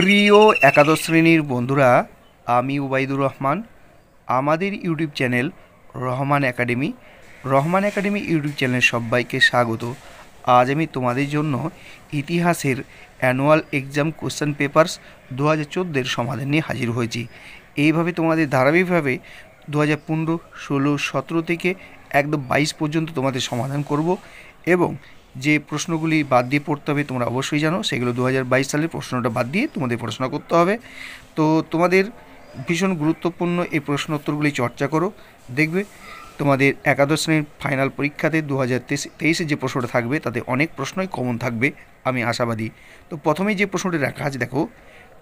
প্রিয় একাদশ শ্রেণীর বন্ধুরা আমি উবাইদুর রহমান আমাদের YouTube channel Rahman academy Rahman academy YouTube channel সবাইকে স্বাগত আজ আমি তোমাদের জন্য ইতিহাসের অ্যানুয়াল এক্সাম কোশ্চেন পেপার্স দু হাজার চোদ্দের সমাধান নিয়ে হাজির হয়েছি এইভাবে তোমাদের ধারাবাহিকভাবে দু হাজার পনেরো ষোলো সতেরো থেকে একদম বাইশ পর্যন্ত তোমাদের সমাধান করব এবং যে প্রশ্নগুলি বাদ দিয়ে পড়তে হবে তোমরা অবশ্যই জানো সেগুলো দু সালের প্রশ্নটা বাদ দিয়ে তোমাদের পড়াশোনা করতে হবে তো তোমাদের ভীষণ গুরুত্বপূর্ণ এই প্রশ্নোত্তরগুলি চর্চা করো দেখবে তোমাদের একাদশ শ্রেণীর ফাইনাল পরীক্ষাতে দু হাজার তেইশে যে প্রশ্নটা থাকবে তাতে অনেক প্রশ্নই কমন থাকবে আমি আশাবাদী তো প্রথমেই যে প্রশ্নটি রাখা আছে দেখো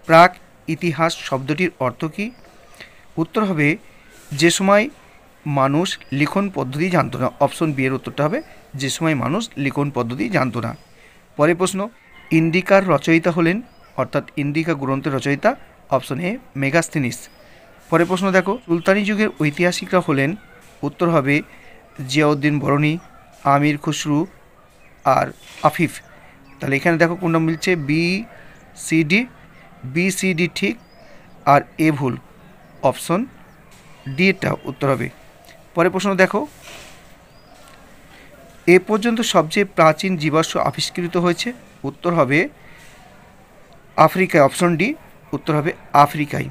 প্রাক ইতিহাস শব্দটির অর্থ কী উত্তর হবে যে সময় মানুষ লিখন পদ্ধতি জানত না অপশন বি এর উত্তরটা হবে যে সময় মানুষ লিখন পদ্ধতি জানত না পরে প্রশ্ন ইন্ডিকার রচয়িতা হলেন অর্থাৎ ইন্ডিকা গ্রন্থের রচয়িতা অপশন এ মেগাস্থিনিস পরে প্রশ্ন দেখো সুলতানি যুগের ঐতিহাসিকরা হলেন উত্তর হবে জিয়াউদ্দিন বরণী আমির খুসরু আর আফিফ তাহলে এখানে দেখো কোনটা মিলছে B C D B C D ঠিক আর এ ভুল অপশন ডি এটা উত্তর হবে পরের প্রশ্ন দেখো এ পর্যন্ত সবচেয়ে প্রাচীন জীবাশ্ম আবিষ্কৃত হয়েছে উত্তর হবে আফ্রিকায় অপশন ডি উত্তর হবে আফ্রিকায়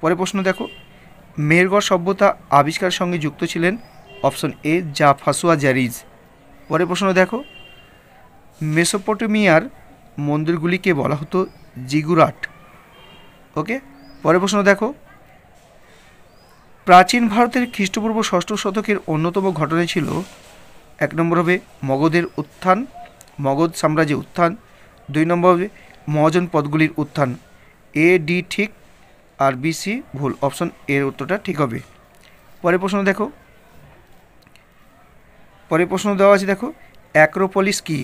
পরে প্রশ্ন দেখো মেহেরগড় সভ্যতা আবিষ্কারের সঙ্গে যুক্ত ছিলেন অপশন এ ফাসুয়া জ্যারিজ পরে প্রশ্ন দেখো মেসোপটেমিয়ার মন্দিরগুলিকে বলা হতো জিগুরাট ওকে পরে প্রশ্ন দেখো প্রাচীন ভারতের খ্রিস্টপূর্ব ষষ্ঠ শতকের অন্যতম ঘটনা ছিল এক নম্বর হবে মগধের উত্থান মগধ সাম্রাজ্যের উত্থান দুই নম্বর হবে মহাজন পদগুলির উত্থান এ ডি ঠিক আর বি সি ভুল অপশন এর উত্তরটা ঠিক হবে পরে প্রশ্ন দেখো পরে প্রশ্ন দেওয়া আছে দেখো অ্যাক্রোপলিস কি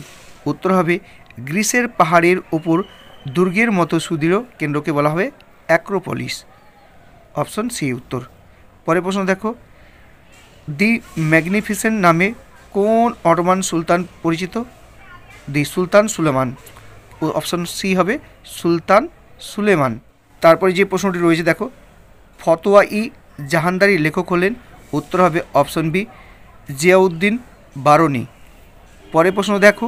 উত্তর হবে গ্রিসের পাহাড়ের ওপর দুর্গের মতো সুদৃঢ় কেন্দ্রকে বলা হবে অ্যাক্রোপলিস অপশন সি উত্তর পরে প্রশ্ন দেখো দি ম্যাগনিফিসেন্ট নামে কোন অটোমান সুলতান পরিচিত দি সুলতান সুলেমান অপশন সি হবে সুলতান সুলেমান তারপরে যে প্রশ্নটি রয়েছে দেখো ফতোয়া ই জাহানদারি লেখক হলেন উত্তর হবে অপশন বি জিয়াউদ্দিন বারনি পরে প্রশ্ন দেখো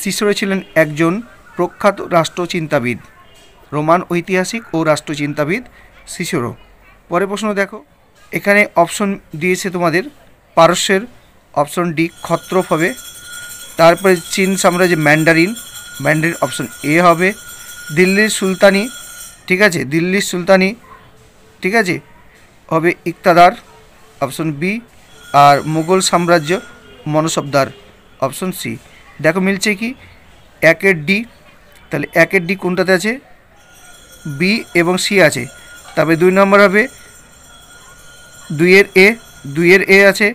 সিসরে ছিলেন একজন প্রখ্যাত রাষ্ট্রচিন্তাবিদ রোমান ঐতিহাসিক ও রাষ্ট্রচিন্তাবিদ সিসরো পরে প্রশ্ন দেখো এখানে অপশন দিয়েছে তোমাদের পারস্যের অপশন ডি খত্রপ হবে তারপরে চীন সাম্রাজ্যে ম্যান্ডারিন ম্যান্ডারিন অপশন এ হবে দিল্লির সুলতানি ঠিক আছে দিল্লির সুলতানি ঠিক আছে হবে ইকতাদার অপশন বি আর মুঘল সাম্রাজ্য মনসবদার অপশন সি দেখো মিলছে কি একের ডি তাহলে একের ডি কোনটাতে আছে বি এবং সি আছে তবে দুই নম্বর হবে দুইয়ের এ দুইয়ের এ আছে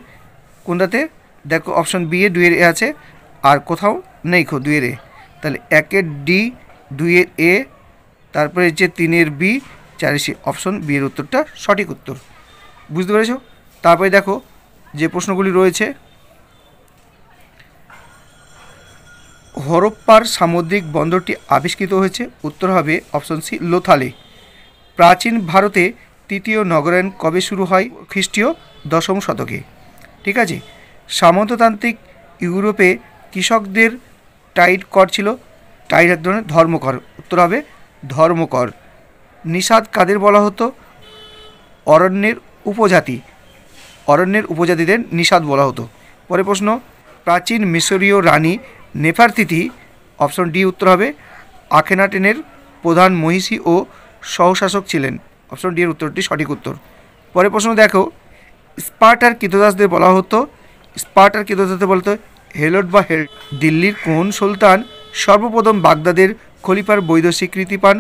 কোনটাতে দেখো অপশন বি এ দুইয়ের এ আছে আর কোথাও নেই খো দুইয়ের এ তাহলে একের ডি দুইয়ের এ তারপরে যে তিনের বি চারের সি অপশন বি এর উত্তরটা সঠিক উত্তর বুঝতে পেরেছ তারপরে দেখো যে প্রশ্নগুলি রয়েছে হরপ্পার সামুদ্রিক বন্দরটি আবিষ্কৃত হয়েছে উত্তর হবে অপশন সি লোথালে প্রাচীন ভারতে তৃতীয় নগরায়ণ কবে শুরু হয় খ্রিস্টীয় দশম শতকে ঠিক আছে সামন্ততান্ত্রিক ইউরোপে কৃষকদের টাইট কর ছিল টাইট এক ধরনের ধর্মকর উত্তর হবে ধর্মকর নিষাদ কাদের বলা হতো অরণ্যের উপজাতি অরণ্যের উপজাতিদের নিষাদ বলা হতো পরে প্রশ্ন প্রাচীন মিশরীয় রানী নেফারতিথি অপশন ডি উত্তর হবে আখেনাটেনের প্রধান মহিষী ও সহশাসক ছিলেন অপশন ডি এর উত্তরটি সঠিক উত্তর পরে প্রশ্ন দেখো স্পার্টার কৃতদাসদের বলা হতো স্পার্টার কৃতদাসদের বলতো হেলট বা হেল দিল্লির কোন সুলতান সর্বপ্রথম বাগদাদের খলিফার বৈধ স্বীকৃতি পান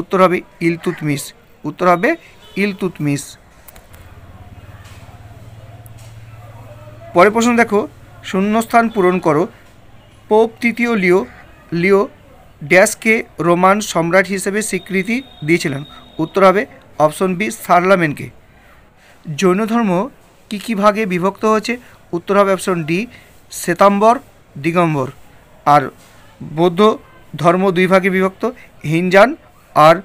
উত্তর হবে ইলতুতমিস উত্তর হবে ইলতুতমিস পরের প্রশ্ন দেখো শূন্যস্থান পূরণ করো পোপ তৃতীয় লিও লিও ড্যাশকে রোমান সম্রাট হিসেবে স্বীকৃতি দিয়েছিলেন উত্তর হবে অপশন বি সার্লামেনকে জৈন ধর্ম কি কি ভাগে বিভক্ত হয়েছে উত্তর হবে অপশন ডি শ্বেতাম্বর দিগম্বর আর বৌদ্ধ ধর্ম দুই ভাগে বিভক্ত হিনযান আর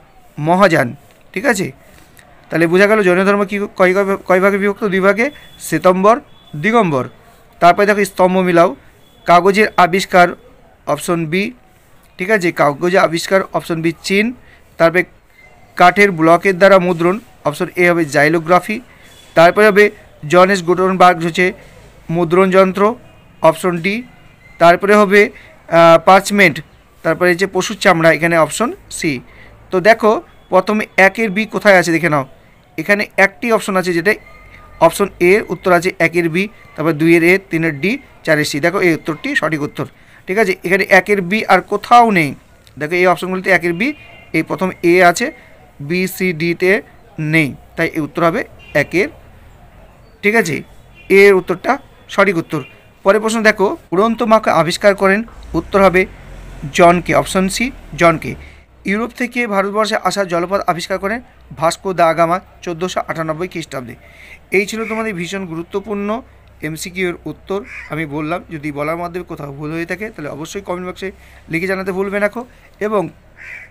মহাযান ঠিক আছে তাহলে বোঝা গেল জৈন ধর্ম কী কয় কয় ভাগে বিভক্ত দুই ভাগে শ্বেতম্বর দিগম্বর তারপরে দেখো স্তম্ভ মিলাও কাগজের আবিষ্কার অপশন বি ঠিক আছে কাগজে আবিষ্কার অপশন বি চীন তারপরে কাঠের ব্লকের দ্বারা মুদ্রণ অপশন এ হবে জাইলোগ্রাফি তারপরে হবে জনেস গুটনবার্গ হচ্ছে মুদ্রণ যন্ত্র অপশন ডি তারপরে হবে পার্চমেন্ট তারপরে যে পশুর চামড়া এখানে অপশন সি তো দেখো প্রথমে একের বি কোথায় আছে দেখে নাও এখানে একটি অপশন আছে যেটা অপশন এ উত্তর আছে একের বি তারপর দুইয়ের এ তিনের ডি চারের সি দেখো এই উত্তরটি সঠিক উত্তর ঠিক আছে এখানে একের বি আর কোথাও নেই দেখো এই অপশনগুলিতে একের বি এই প্রথম এ আছে বি সি ডিতে নেই তাই এই উত্তর হবে একের ঠিক আছে এর উত্তরটা সঠিক উত্তর পরের প্রশ্ন দেখো উড়ন্ত মাকে আবিষ্কার করেন উত্তর হবে জনকে অপশন সি জনকে ইউরোপ থেকে ভারতবর্ষে আসা জলপথ আবিষ্কার করেন ভাস্কো দা গামা চোদ্দোশো আটানব্বই খ্রিস্টাব্দে এই ছিল তোমাদের ভীষণ গুরুত্বপূর্ণ এমসিকিউর উত্তর আমি বললাম যদি বলার মাধ্যমে কোথাও ভুল হয়ে থাকে তাহলে অবশ্যই কমেন্ট বক্সে লিখে জানাতে ভুলবে রাখো এবং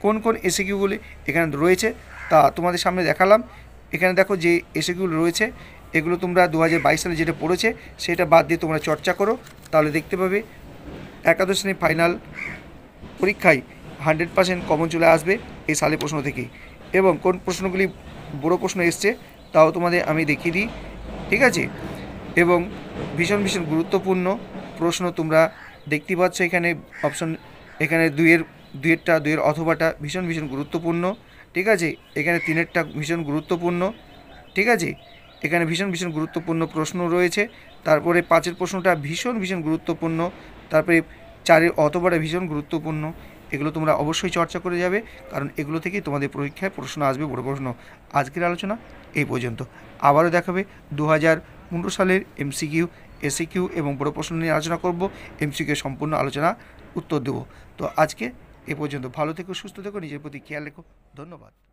কোন কোন এসিকিউগুলি এখানে রয়েছে তা তোমাদের সামনে দেখালাম এখানে দেখো যে এসিকিউগুলো রয়েছে এগুলো তোমরা দু সালে যেটা পড়েছে সেটা বাদ দিয়ে তোমরা চর্চা করো তাহলে দেখতে পাবে একাদশ শ্রেণীর ফাইনাল পরীক্ষায় হান্ড্রেড পার্সেন্ট কমন চলে আসবে এই সালে প্রশ্ন থেকে এবং কোন প্রশ্নগুলি বড় প্রশ্ন এসছে তাও তোমাদের আমি দেখিয়ে দিই ঠিক আছে এবং ভীষণ ভীষণ গুরুত্বপূর্ণ প্রশ্ন তোমরা দেখতে পাচ্ছ এখানে অপশন এখানে দুইয়ের দুইয়েরটা দুইয়ের অথবাটা ভীষণ ভীষণ গুরুত্বপূর্ণ ঠিক আছে এখানে তিনেরটা ভীষণ গুরুত্বপূর্ণ ঠিক আছে এখানে ভীষণ ভীষণ গুরুত্বপূর্ণ প্রশ্ন রয়েছে তারপরে পাঁচের প্রশ্নটা ভীষণ ভীষণ গুরুত্বপূর্ণ তারপরে চারের অতবারে ভীষণ গুরুত্বপূর্ণ এগুলো তোমরা অবশ্যই চর্চা করে যাবে কারণ এগুলো থেকেই তোমাদের পরীক্ষায় প্রশ্ন আসবে বড় প্রশ্ন আজকের আলোচনা এই পর্যন্ত আবারও দেখাবে দু হাজার সালের এমসিকিউ এসিকিউ এবং বড় প্রশ্ন নিয়ে আলোচনা করবো এমসিকিউ সম্পূর্ণ আলোচনা উত্তর দেব তো আজকে এ পর্যন্ত ভালো থেকো সুস্থ থেকো নিজের প্রতি খেয়াল রেখো ধন্যবাদ